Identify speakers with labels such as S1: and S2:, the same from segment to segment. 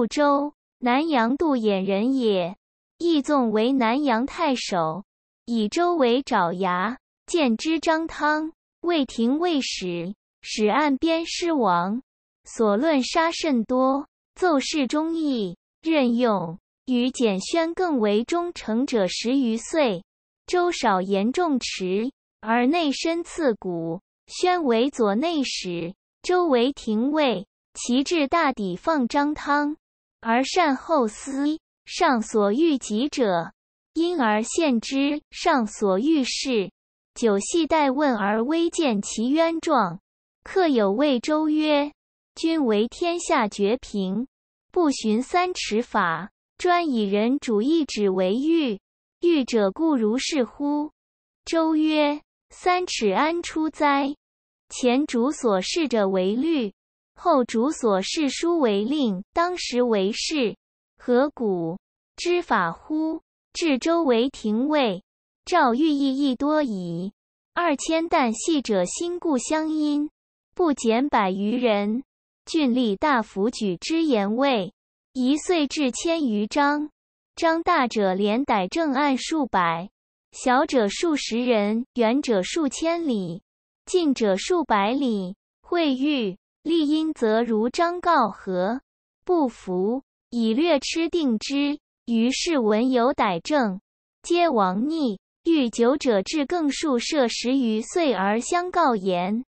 S1: 杜周，南阳杜演人也。易纵为南阳太守，以周为爪牙。见之张汤，魏廷尉使，使案边失亡，所论杀甚多。奏事忠义，任用与简宣更为忠诚者十余岁。周少言重迟，而内深刺骨。宣为左内史，周为廷尉，其志大抵放张汤。而善后思，上所欲己者，因而献之；上所欲事，久系待问而微见其冤状。客有谓周曰：“君为天下绝平，不循三尺法，专以人主义指为欲。欲者故如是乎？”周曰：“三尺安出哉？前主所事者为律。”后主所示书为令，当时为是。何古之法乎？至周为廷尉，赵御意亦多矣。二千旦系者心故相因，不减百余人。郡吏大夫举之言谓：一岁至千余章，章大者连逮正案数百，小者数十人，远者数千里，近者数百里。会遇立因则如张告何不服，以略吃定之。于是文有逮政，皆亡逆欲久者至更数设十余岁而相告言，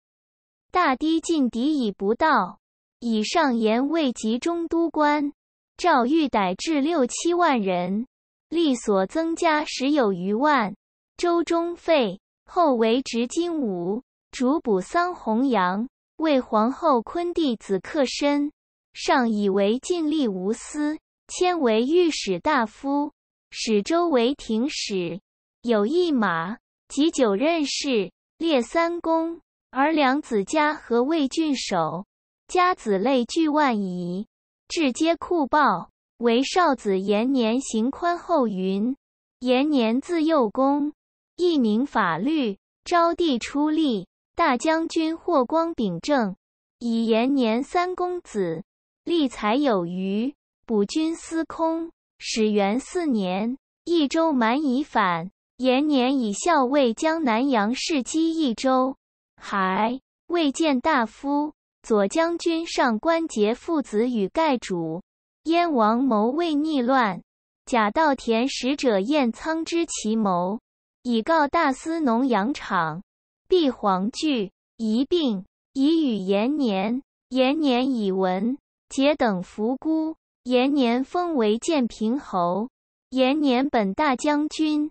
S1: 大堤进敌已不到，以上言未及中都官。赵欲逮至六七万人，力所增加十有余万。周中废后为执金吾，主捕桑弘羊。为皇后昆弟子克身。上以为尽力无私，迁为御史大夫，使周为廷使，有一马，及九任事，列三公。而梁子家和魏郡守，家子类聚万矣，至皆酷暴。唯少子延年行宽厚云。延年自幼恭，一名法律，招弟出力。大将军霍光秉政，以延年三公子，立才有余，补军司空。始元四年，益州蛮夷反，延年以校尉将南阳士击益州，还，未见大夫。左将军上官桀父子与盖主、燕王谋为逆乱，贾道田使者验仓知其谋，以告大司农杨场。避黄惧一病，以与延年。延年以文节等扶姑。延年封为建平侯。延年本大将军。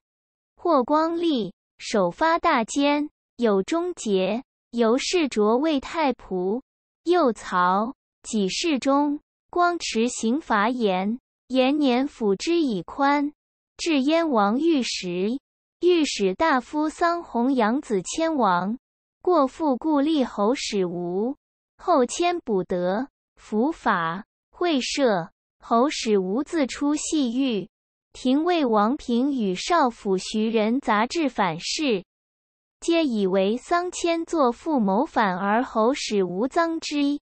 S1: 霍光立，首发大坚，有忠节。尤世卓为太仆。右曹几世中，光持刑罚严。延年辅之以宽。至燕王御时。御史大夫桑弘羊子迁亡，过父故立侯史吴，后迁不得伏法，会社。侯史吴自出细狱。廷尉王平与少府徐仁杂志反事，皆以为桑迁作父谋反，而侯史无臧之，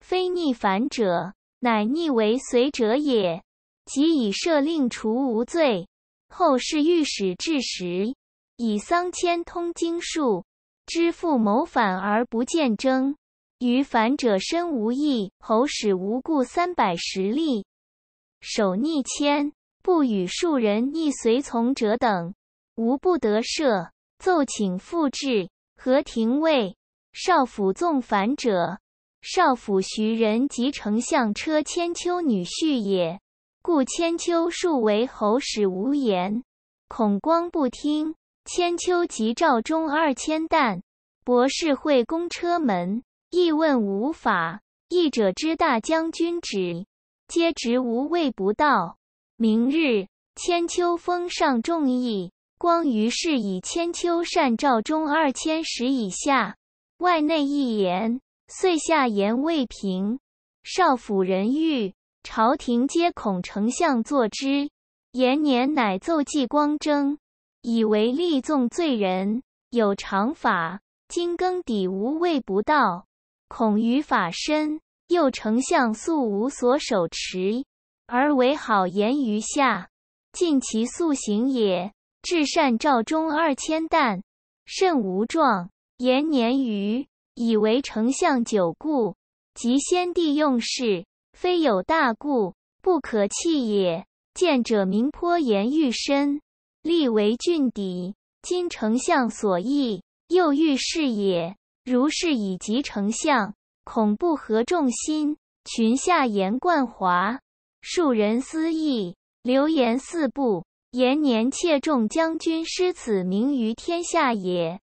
S1: 非逆反者，乃逆为随者也，即以赦令除无罪。后是御史至时，以桑迁通经术，知父谋反而不见征，于反者身无益，侯使无故三百十例，守逆谦不与庶人逆随从者等，无不得赦。奏请复制，何廷尉。少府纵反者，少府徐仁及丞相车千秋女婿也。故千秋数为侯使无言，孔光不听。千秋即诏中二千担，博士会公车门，亦问无法。议者之大将军止，皆执无畏不到。明日，千秋封上众议，光于是以千秋善召忠二千石以下，外内一言，遂下言未平。少府人欲。朝廷皆恐丞相坐之，延年乃奏纪光征，以为立纵罪人有常法，今更抵无畏不道，恐于法深。又丞相素无所手持，而为好言于下，尽其素行也。至善诏中二千担，甚无状。延年余，以为丞相久故，及先帝用事。非有大故，不可弃也。见者名颇言欲身立为郡邸，今丞相所意，又欲是也。如是，以及丞相，恐不合众心。群下言冠华庶人私议，流言四布，延年窃众将军失此名于天下也。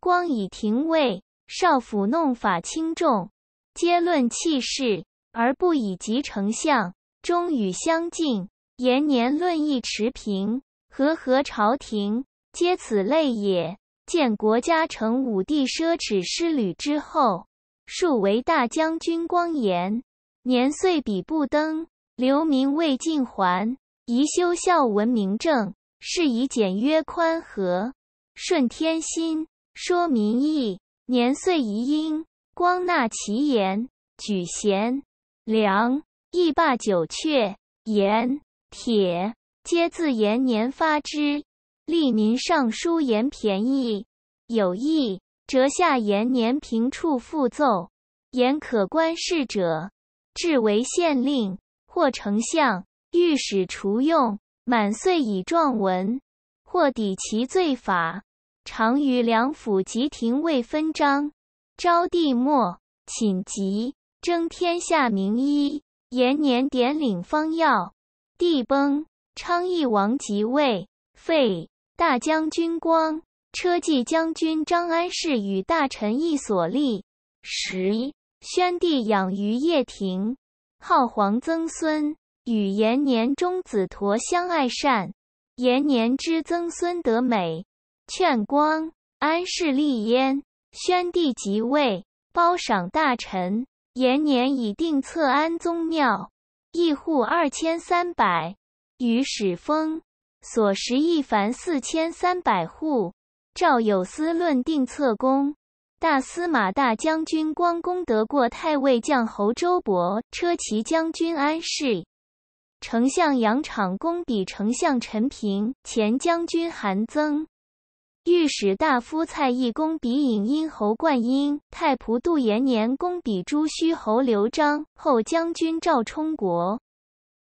S1: 光以廷尉少府弄法轻重，皆论气势。而不以及成相，终与相近，延年论议持平，和合朝廷，皆此类也。见国家成武帝奢侈失履之后，数为大将军光颜，年岁比不登，流名未尽还。宜修孝文明政，是以简约宽和，顺天心，说民意。年岁宜应光纳其言，举贤。梁易罢九阙，盐，铁，皆自延年发之。利民尚书言便宜，有意折下延年平处复奏。言可观事者，至为县令或丞相御史除用。满岁以状文，或抵其罪法。常于梁府及廷尉分章。昭帝末，寝疾。征天下名医，延年典领方药。帝崩，昌邑王即位，废大将军光、车骑将军张安世与大臣议所立。十一，宣帝养于掖庭，号皇曾孙，与延年中子陀相爱善。延年之曾孙得美，劝光、安世立焉。宣帝即位，褒赏大臣。延年已定策安宗庙，亿户二千三百，予始封，所食亿凡四千三百户。赵有司论定策功，大司马大将军光功德过太尉将侯周勃，车骑将军安氏。丞相杨敞功比丞相陈平，前将军韩曾。御史大夫蔡义公，比尹殷侯冠英；太仆杜延年，公比朱须侯刘璋；后将军赵充国，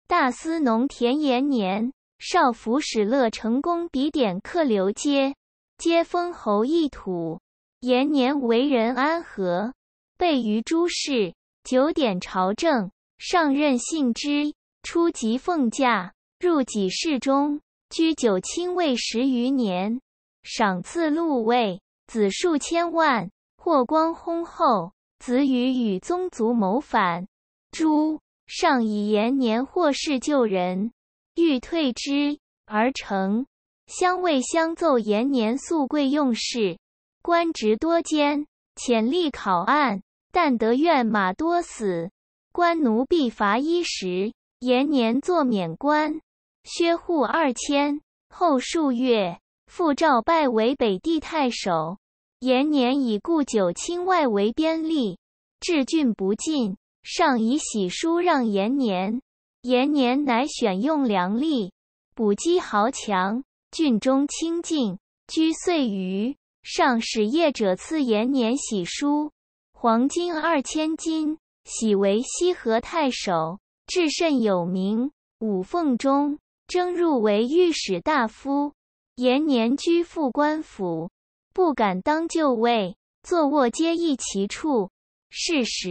S1: 大司农田延年；少府史乐成功比典客刘阶，皆封侯一土。延年为人安和，备于诸事，九典朝政，上任信之。初即奉驾，入己侍中，居九卿位十余年。赏赐禄位，子数千万。霍光薨后，子羽与宗族谋反，诸上以延年获势，救人欲退之，而成相位相奏延年素贵用事，官职多兼，潜力考案，但得怨马多死，官奴婢罚衣食。延年作免官，削户二千。后数月。复召拜为北地太守，延年以故九卿外为边吏，治郡不进，上以玺书让延年，延年乃选用良吏，补击豪强，郡中清静，居岁余，上使业者赐延年玺书，黄金二千金。玺为西河太守，至甚有名。五凤中，征入为御史大夫。延年居副官府，不敢当就位，坐卧皆异其处。是时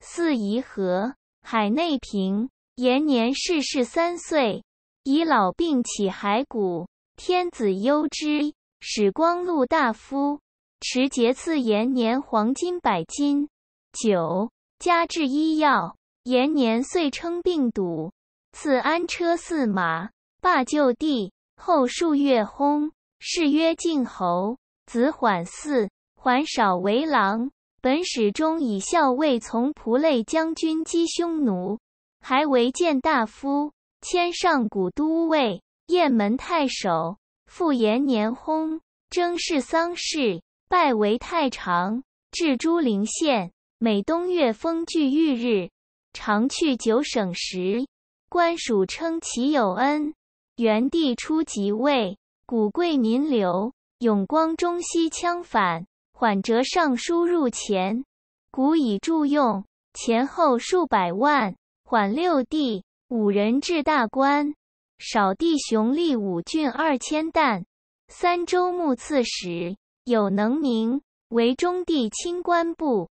S1: 四夷和，海内平。延年逝世三岁，以老病起骸骨，天子忧之，使光禄大夫持节赐延年黄金百斤。九加制医药，延年遂称病笃，赐安车四马，罢就地。后数月薨，谥曰靖侯。子缓嗣，缓少为郎。本始中以校尉从仆类将军击匈奴，还为谏大夫，迁上古都尉、雁门太守。复延年薨，征事丧事，拜为太常。至朱陵县，每冬月封聚御日，常去九省时，官署称其有恩。元帝初即位，古贵民流。永光中，西羌反，缓折上书入前，古以助用，前后数百万。缓六帝，五人至大官，少帝雄立五郡二千担，三州牧刺史有能名，为中帝清官部，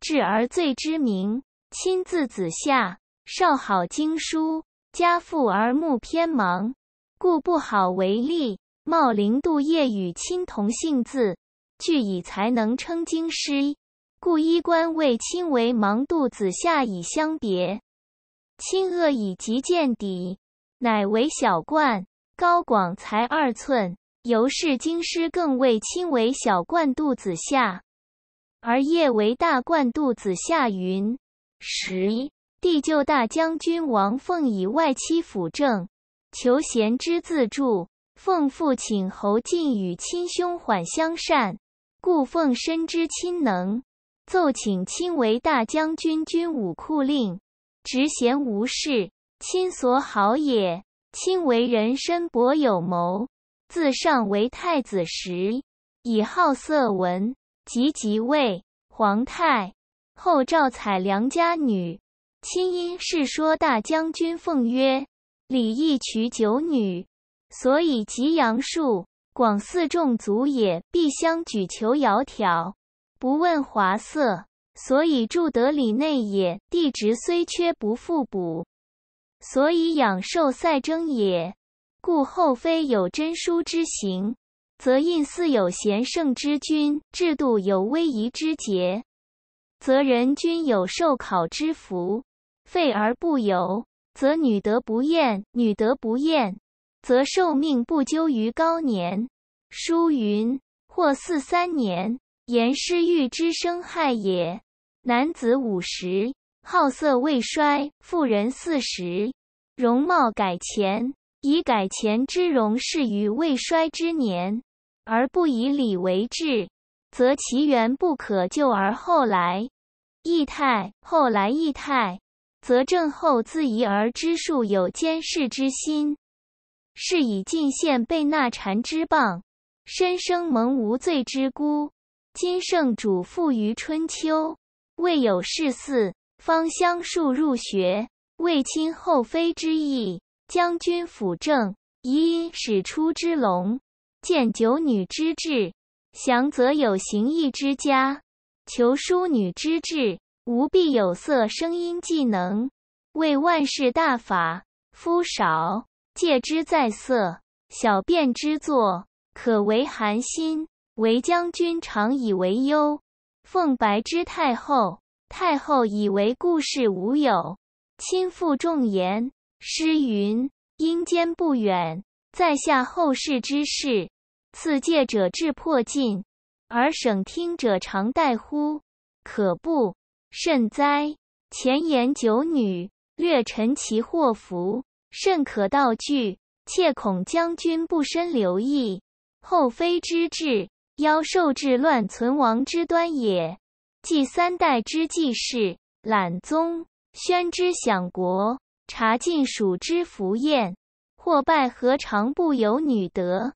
S1: 至而最知名。亲自子夏，少好经书，家父而目偏盲。故不好为利。茂陵杜业与亲同姓字，俱以才能称京师。故衣冠为亲为忙杜子夏以相别。亲恶以及见底，乃为小冠，高广才二寸。尤是京师，更为亲为小冠杜子夏，而业为大冠杜子夏云。十一，帝就大将军王凤以外戚辅政。求贤之自助，奉父请侯进与亲兄缓相善，故奉深之亲能，奏请亲为大将军、军武库令，执贤无事，亲所好也。亲为人身博有谋，自上为太子时，以好色闻，及即位，皇太后赵采良家女，亲因是说大将军奉曰。礼义取九女，所以吉阳数，广四众族也；必相举求窈窕，不问华色，所以住德礼内也。地直虽缺，不复补，所以养寿塞征也。故后妃有贞淑之行，则胤似有贤圣之君；制度有威仪之节，则人君有受考之福，废而不由。则女德不厌，女德不厌，则寿命不究于高年。书云：或四三年，言师育之生害也。男子五十，好色未衰；妇人四十，容貌改前。以改前之容，适于未衰之年，而不以礼为治，则其源不可救而后来异态，后来异态。则正后自疑而知术有监视之心，是以进献被纳禅之谤，身生蒙无罪之辜。今圣主复于春秋，未有事嗣，方相术入学，未亲后妃之意。将军辅政，宜使出之龙，见九女之志，祥则有行义之家，求淑女之志。吾必有色，声音技能为万事大法。夫少戒之在色，小便之作，可为寒心。为将军常以为忧。奉白之太后，太后以为故事无有。亲负众言。诗云：“阴间不远，在下后世之事。”赐戒者至破尽，而省听者常待乎？可不？甚哉！前言九女，略陈其祸福，甚可道惧。切恐将军不深留意。后妃之志，夭受至乱存亡之端也。即三代之继世，揽宗宣之享国，察尽蜀之福宴，或败何尝不有女德？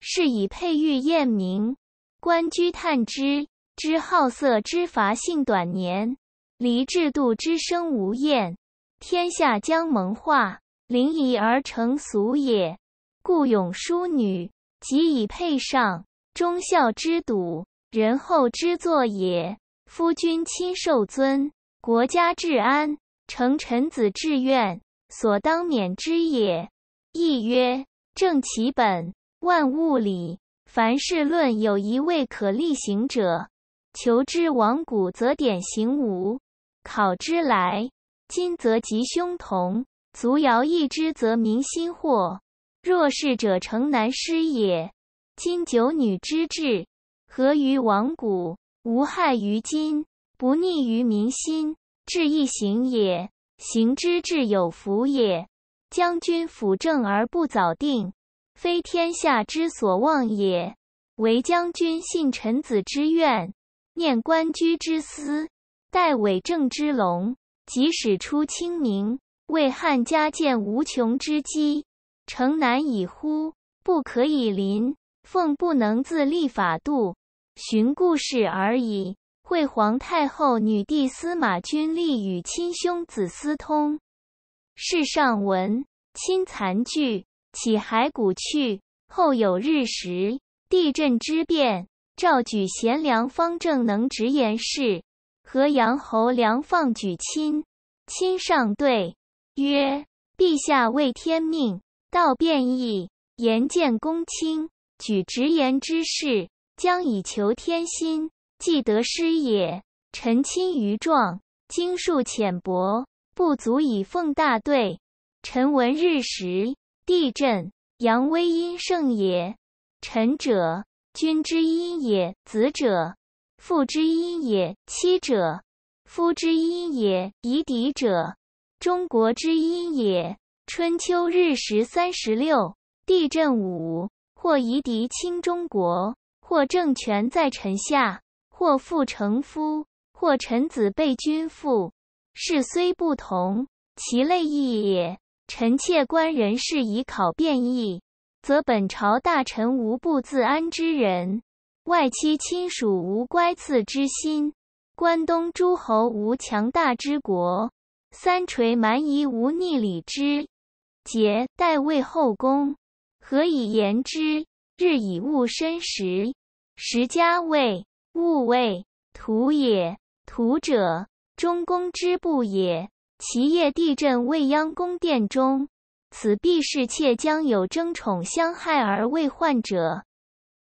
S1: 是以佩玉验明，官居探之。之好色之伐性短年，离制度之生无厌，天下将蒙化，临夷而成俗也。故咏淑女，即以配上忠孝之笃，仁厚之作也。夫君亲受尊，国家治安，诚臣子志愿，所当免之也。亦曰正其本，万物理，凡事论有一位可立行者。求之罔古，则典型无；考之来今，则吉凶同。卒尧易之，则民心惑。若是者，诚难失也。今九女之志，合于罔古，无害于今，不逆于民心，志亦行也。行之志有福也。将军辅政而不早定，非天下之所望也。唯将军信臣子之愿。念关雎之思，待伟正之龙，即使出清明，为汉家建无穷之基。城南以乎？不可以临。奉不能自立法度，循故事而已。惠皇太后女帝司马君立与亲兄子私通。世上文亲残句，起骸骨去。后有日食、地震之变。召举贤良方正能直言事。河阳侯梁放举亲亲上对曰：“陛下为天命，道变易，言见公卿，举直言之事，将以求天心，既得失也。臣亲愚壮，经术浅薄，不足以奉大对。臣闻日食地震，阳威阴盛也。臣者。”君之一也，子者父之一也，妻者夫之一也，夷狄者中国之一也。春秋日食三十六，地震五，或夷狄侵中国，或政权在臣下，或父承夫，或臣子被君父。事虽不同，其类异也。臣妾观人事以考变异。则本朝大臣无不自安之人，外戚亲属无乖次之心，关东诸侯无强大之国，三垂蛮夷无逆礼之节，代魏后宫何以言之？日以物申时，食家位，物位土也。土者，中宫之部也。其业地震，未央宫殿中。此必是妾将有争宠相害而为患者，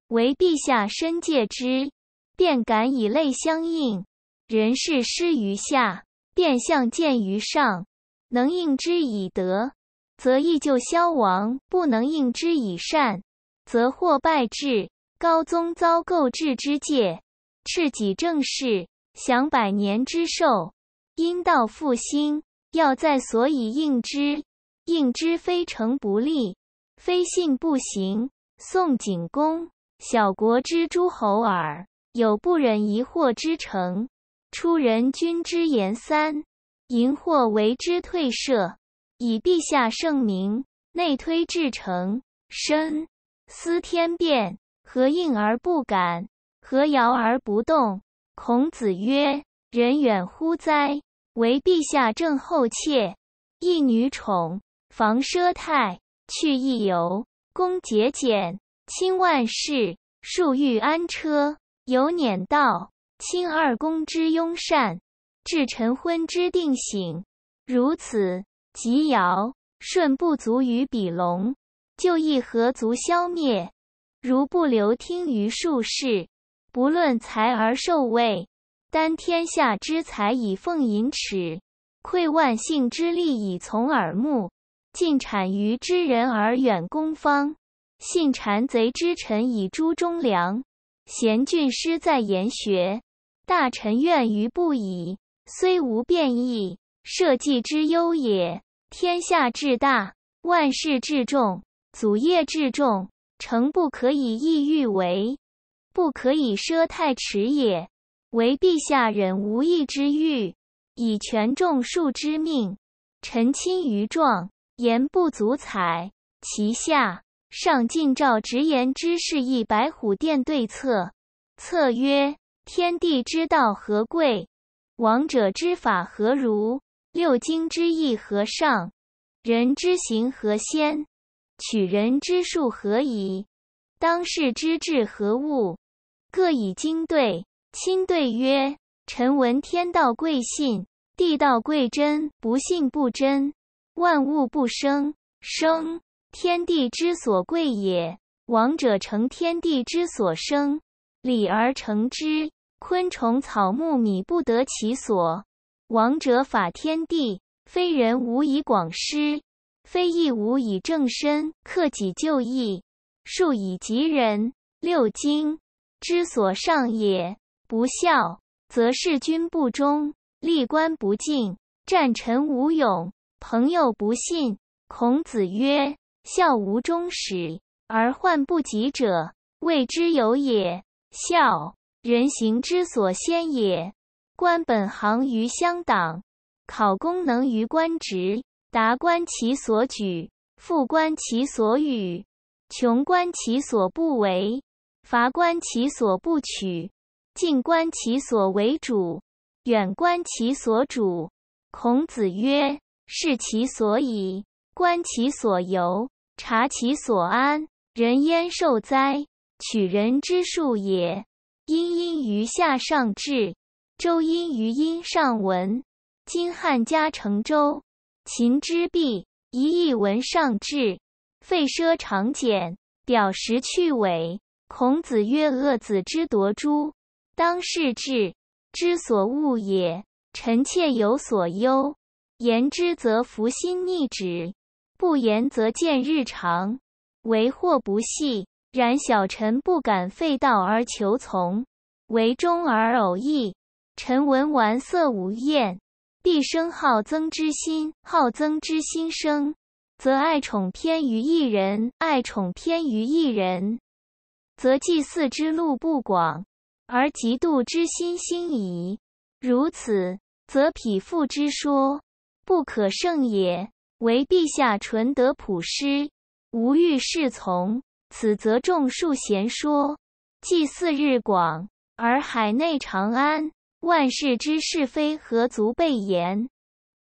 S1: 唯陛下深戒之。便敢以泪相应。人事失于下，便相见于上。能应之以德，则易就消亡；不能应之以善，则祸败至。高宗遭构置之戒，斥己正事，享百年之寿。殷道复兴，要在所以应之。应之非诚不立，非信不行。宋景公，小国之诸侯耳，有不忍疑惑之诚，出人君之言三，迎惑为之退社。以陛下圣明，内推至诚，深思天变，何应而不敢？何摇而不动？孔子曰：“人远乎哉？为陛下正后切，一女宠。”防奢泰，去亦游，恭节俭，亲万事，数欲安车，有辇道，亲二公之庸善，至晨昏之定省。如此，即尧、舜不足于比龙，就义何足消灭？如不留听于术士，不论才而受位，担天下之财以奉淫尺，窥万姓之利以从耳目。近谄于知人而远攻方，信谗贼之臣以诛忠良，贤俊失在言学，大臣怨于不已，虽无变易，社稷之忧也。天下至大，万事至重，祖业至重，诚不可以意欲为，不可以奢太迟也。唯陛下忍无益之欲，以权重数之命，臣亲于状。言不足采，其下上近诏直言之事，一白虎殿对策。策曰：天地之道何贵？王者之法何如？六经之义何尚？人之行何先？取人之术何宜？当世之志何物？各以经对。亲对曰：臣闻天道贵信，地道贵真，不信不真。万物不生，生天地之所贵也。王者成天地之所生，理而成之。昆虫草木，米不得其所。王者法天地，非人无以广施，非义无以正身。克己就义，数以及人。六经之所上也。不孝，则事君不忠，立官不敬，战臣无勇。朋友不信，孔子曰：“孝无终始而患不及者，谓之有也。孝，人行之所先也。观本行于乡党，考功能于官职。达观其所举，富观其所与，穷观其所不为，乏观其所不取，近观其所为主，远观其所主。”孔子曰。视其所以，观其所由，察其所安。人焉受哉？取人之术也。殷殷于夏，上至周殷于殷，上文。今汉家承周，秦之弊，一意文上至，废奢长俭，表实去伪。孔子曰：“恶子之夺诸？”当世志之所恶也。臣妾有所忧。言之则拂心逆止，不言则见日长，为祸不细。然小臣不敢废道而求从，为忠而偶异。臣闻玩色无厌，必生好增之心；好增之心生，则爱宠偏于一人；爱宠偏于一人，则祭祀之路不广，而嫉妒之心兴矣。如此，则匹夫之说。不可胜也。唯陛下纯德普施，无欲是从。此则众数贤说，祭祀日广，而海内长安，万事之是非何足备言？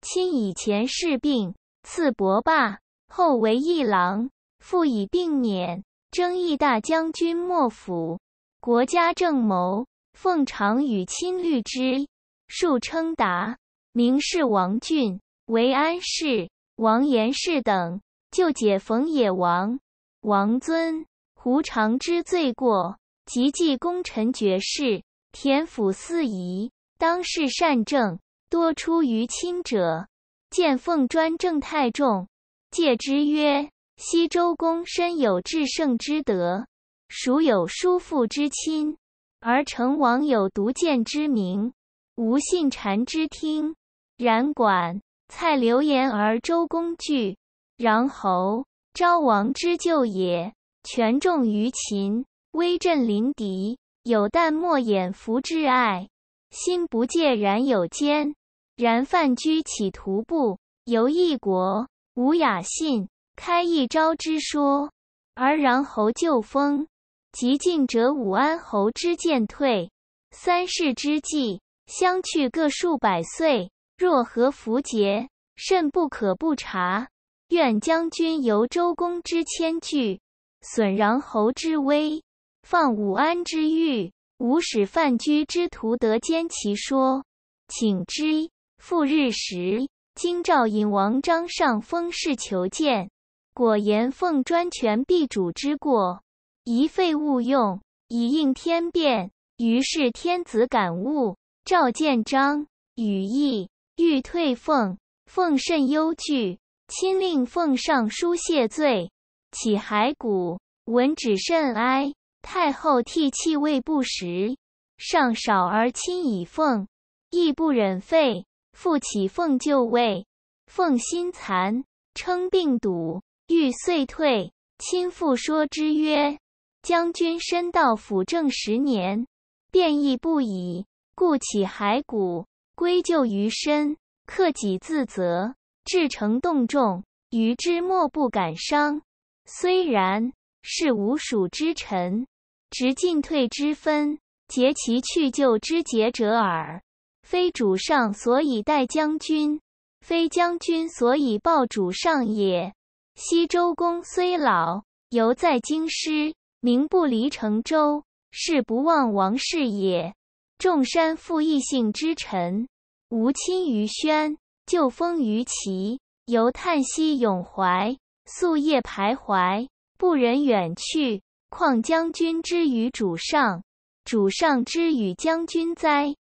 S1: 亲以前事病，赐伯霸，后为议郎，复以病免，征义大将军莫府，国家政谋，奉常与亲律之，数称达，名士王俊。韦安氏、王延氏等就解冯野王、王尊、胡长之罪过，及记功臣爵士、田府四仪，当世善政多出于亲者，见奉专政太重，戒之曰：“昔周公身有至圣之德，孰有叔父之亲？而成王有独见之明，无信谗之听。然管。”蔡流言而周公惧，穰侯昭王之旧也，权重于秦，威震临敌。有旦莫掩福之爱，心不戒然有奸。然范雎起徒步，游异国，无雅信，开一朝之说，而穰侯就封。及晋者武安侯之渐退，三世之际，相去各数百岁。若何符节，甚不可不察。愿将军由周公之谦惧，损穰侯之威，放武安之欲，无使范雎之徒得兼其说。请之。复日时，京兆尹王章上封事求见，果言奉专权必主之过，宜废勿用，以应天变。于是天子感悟，召见章，羽翼。欲退奉，奉甚忧惧，亲令奉上书谢罪。起骸骨，闻止甚哀。太后涕泣，未不食。上少而亲以奉，亦不忍废。复起奉就位，奉心惭，称病笃，欲遂退。亲父说之曰：“将军身到辅政十年，变亦不已，故起骸骨。”归咎于身，克己自责，至诚动众，愚之莫不感伤。虽然，是无蜀之臣，执进退之分，竭其去就之节者耳。非主上所以待将军，非将军所以报主上也。西周公虽老，犹在京师，名不离成州，是不忘王室也。众山负异姓之臣。无亲于宣，旧封于齐，犹叹息咏怀，夙夜徘徊，不忍远去。况将军之与主上，主上之与将军哉？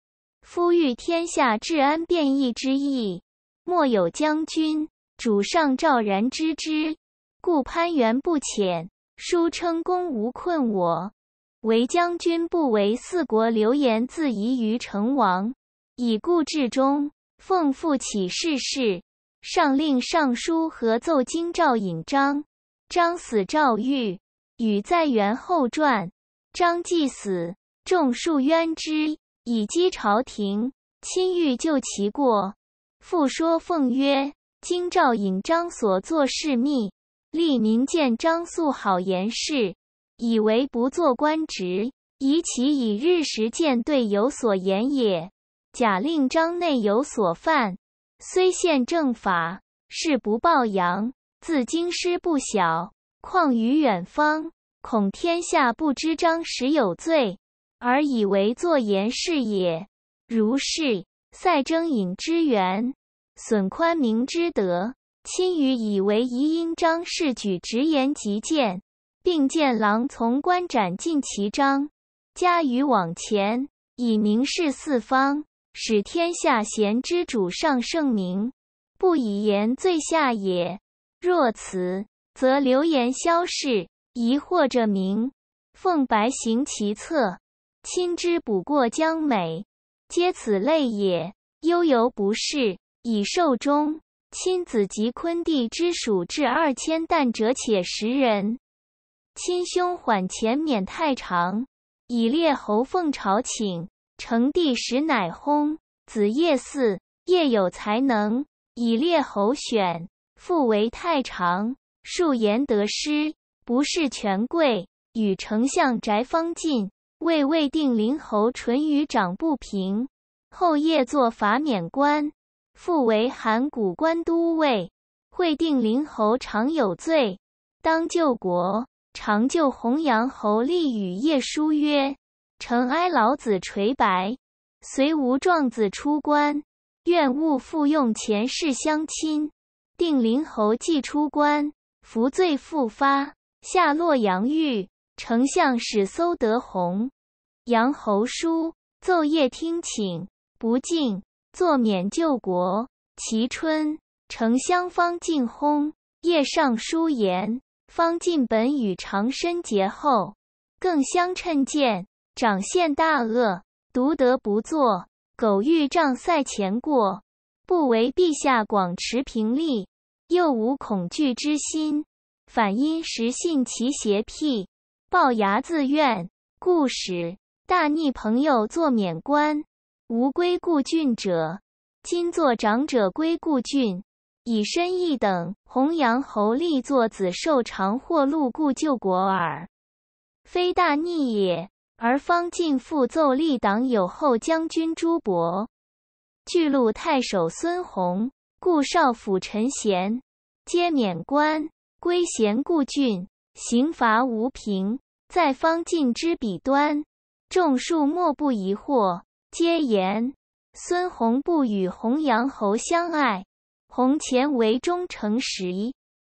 S1: 夫欲天下治安变易之意，莫有将军，主上昭然知之，故攀援不浅。书称公无困我，唯将军不为四国流言，自疑于成王。以故至终，奉父起事事，上令尚书合奏京兆尹张。张死，赵狱与在元后传。张既死，众数冤之，以讥朝廷。亲欲救其过，复说奉曰：“京兆尹张所作事密，吏民见张素好言事，以为不做官职，以其以日时见对有所言也。”假令章内有所犯，虽宪正法，事不报扬，自京师不小，况于远方，恐天下不知章实有罪，而以为作言是也。如是，塞征引之源，损宽明之德，亲与以为宜因章事举直言极谏，并见郎从官斩尽其章，加于往前，以明示四方。使天下贤之主上圣明，不以言罪下也。若此，则流言消逝，疑惑者明，奉白行其策，亲之补过将美，皆此类也。悠游不适，以寿终。亲子及昆弟之属至二千担者，且十人。亲兄缓前免太长，以列侯奉朝请。成帝时，乃薨。子夜嗣，夜有才能，以列侯选，复为太常。数言得失，不事权贵。与丞相翟方进为未定陵侯淳于长不平，后夜作法免官，复为函谷关都尉。会定陵侯常有罪，当救国，常就弘阳侯立与叶书曰。承哀老子垂白，随无壮子出关，愿勿复用前世相亲。定陵侯既出关，福罪复发，下洛阳狱。丞相使搜得鸿。杨侯书，昼夜听请，不敬，坐免救国。其春，丞相方进薨，夜上书言：方进本与长身节后，更相称见。长现大恶，独得不作；苟欲仗塞前过，不为陛下广持平力，又无恐惧之心，反因实信其邪僻，龅牙自怨，故使大逆朋友作免官，无归故郡者。今作长者归故郡，以身义等，弘扬侯立作子受长或禄，故救国耳，非大逆也。而方进复奏立党有后将军朱伯，巨鹿太守孙弘、故少府陈贤，皆免官归贤故郡，刑罚无凭，在方进之彼端，众庶莫不疑惑，皆言孙弘不与弘羊侯相爱，弘前为忠诚时，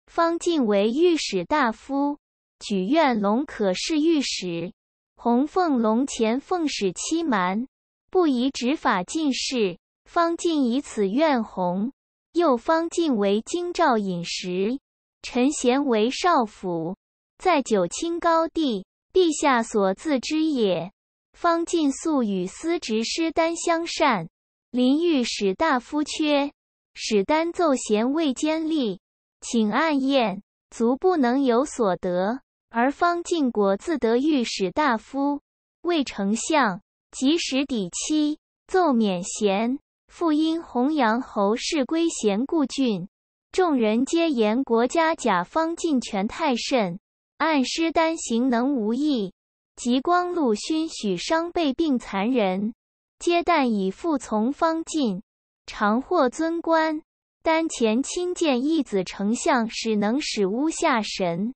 S1: 方进为御史大夫，举掾龙可侍御史。红凤龙前奉使欺瞒，不宜执法尽事，方尽以此怨红，又方尽为京兆尹时，陈贤为少府，在九卿高第，陛下所自知也。方尽素与司职师丹相善，临御使大夫缺，史丹奏贤未坚立，请按宴，足不能有所得。而方进果自得御史大夫，魏丞相，及时抵期奏免贤。复因弘阳侯氏归贤故郡，众人皆言国家甲方进权太甚，按师单行能无益。及光禄勋许商被病残人，皆但以复从方进，常获尊官。丹前亲见义子丞相，使能使屋下神。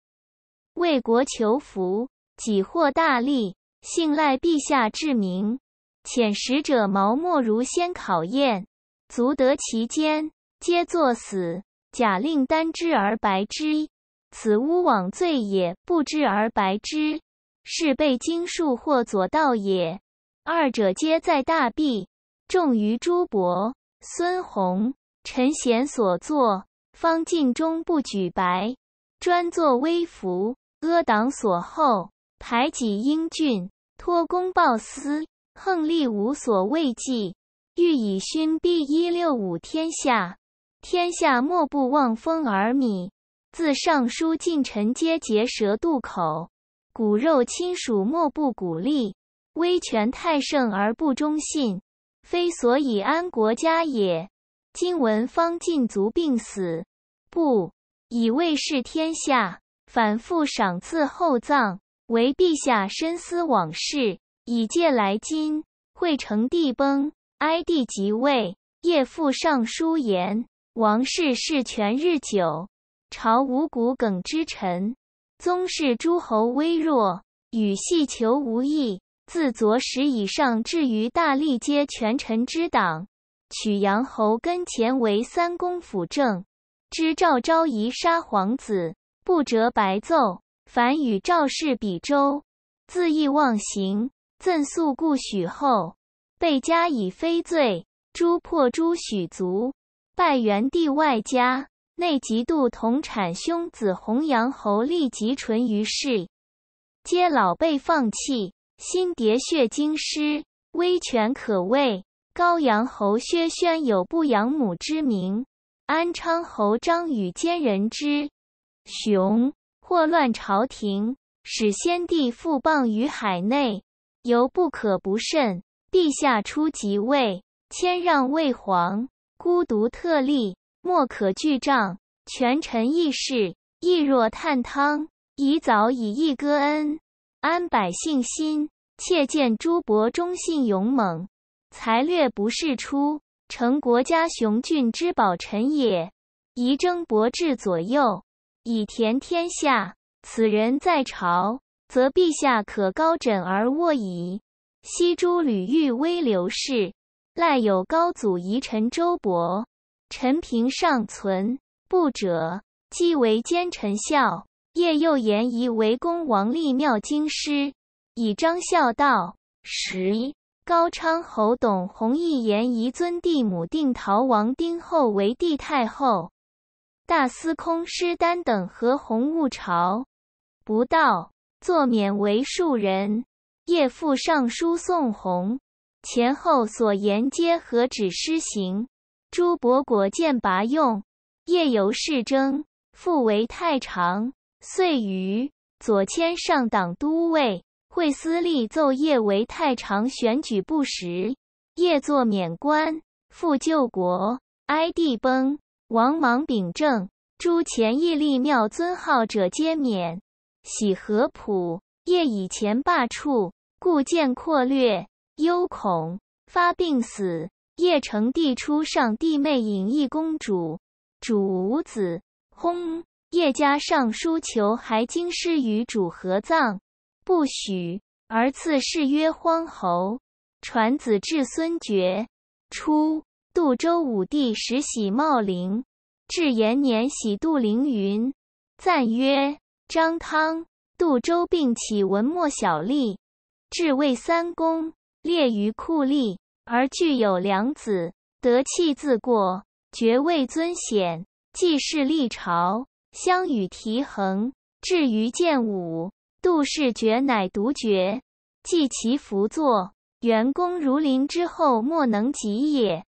S1: 为国求福，己获大利，信赖陛下至明。遣使者毛莫如先考验，足得其间，皆作死。假令单之而白之，此诬枉罪也；不知而白之，是被经术或左道也。二者皆在大庇，重于朱伯、孙弘、陈贤所作。方敬忠不举白，专作微服。阿党所厚，排挤英俊，托公报私，横利无所畏忌，欲以勋逼一六五天下，天下莫不望风而靡。自尚书近臣皆结舌渡口，骨肉亲属莫不鼓励，威权太盛而不忠信，非所以安国家也。今闻方尽卒病死，不以为是天下。反复赏赐厚葬，为陛下深思往事，以戒来今。惠成帝崩，哀帝即位，叶父尚书言：王室事权日久，朝无谷梗之臣，宗室诸侯微弱，与细求无益。自昨时以上，至于大力皆权臣之党。曲阳侯跟前为三公辅政，知赵昭仪杀皇子。不折白奏，凡与赵氏比周，恣意妄行，赠宿故许后，被加以非罪，诛破诸许族，拜元帝外家内嫉妒同产兄子弘阳侯立及淳于世，皆老被放弃，心叠血京师，威权可畏。高阳侯薛宣有不养母之名，安昌侯张禹兼人之。雄祸乱朝廷，使先帝复谤于海内，犹不可不慎。陛下出即位，谦让未皇，孤独特立，莫可惧仗。权臣义士，亦若探汤，宜早以义割恩，安百姓心。切见诸伯忠信勇猛，才略不世出，成国家雄俊之宝臣也，宜征伯至左右。以填天下。此人在朝，则陛下可高枕而卧矣。昔诸吕欲威刘氏，赖有高祖遗臣周勃、陈平尚存，不者，即为奸臣孝。叶又言疑为恭王立庙京师，以彰孝道。十一，高昌侯董弘毅言疑尊帝母定陶王丁后为帝太后。大司空师丹等何洪误朝，不道，坐免为庶人。叶父尚书宋弘，前后所言皆何止施行。朱伯果见拔用，夜游世征，复为太常。遂于左迁上党都尉。会司隶奏叶为太常选举不实，夜坐免官。复救国，哀帝崩。王莽秉政，诸前义立庙尊号者皆免。喜合浦业以前罢黜，故见阔略，忧恐发病死。业成帝出上帝妹隐逸公主，主无子，薨。叶家尚书求还京师与主合葬，不许，而赐谥曰荒侯，传子至孙爵。出。杜周武帝时喜茂陵至延年喜杜陵云赞曰张汤杜周并起文墨小吏至魏三公列于酷吏而具有良子德气自过爵位尊显继世立朝相与提衡至于建武杜氏爵乃独绝继其福作，元公如临之后莫能及也。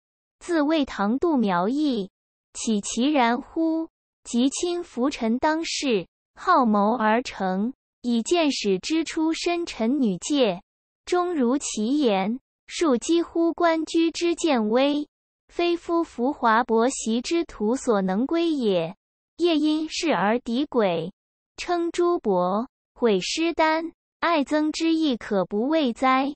S1: 自谓唐杜苗裔，岂其然乎？即亲浮尘当世，好谋而成，以见始之初深沉女诫，终如其言，庶几乎官居之见微，非夫浮华薄习之徒所能归也。夜因事而敌鬼，称诸伯毁失丹，爱憎之意可不畏哉？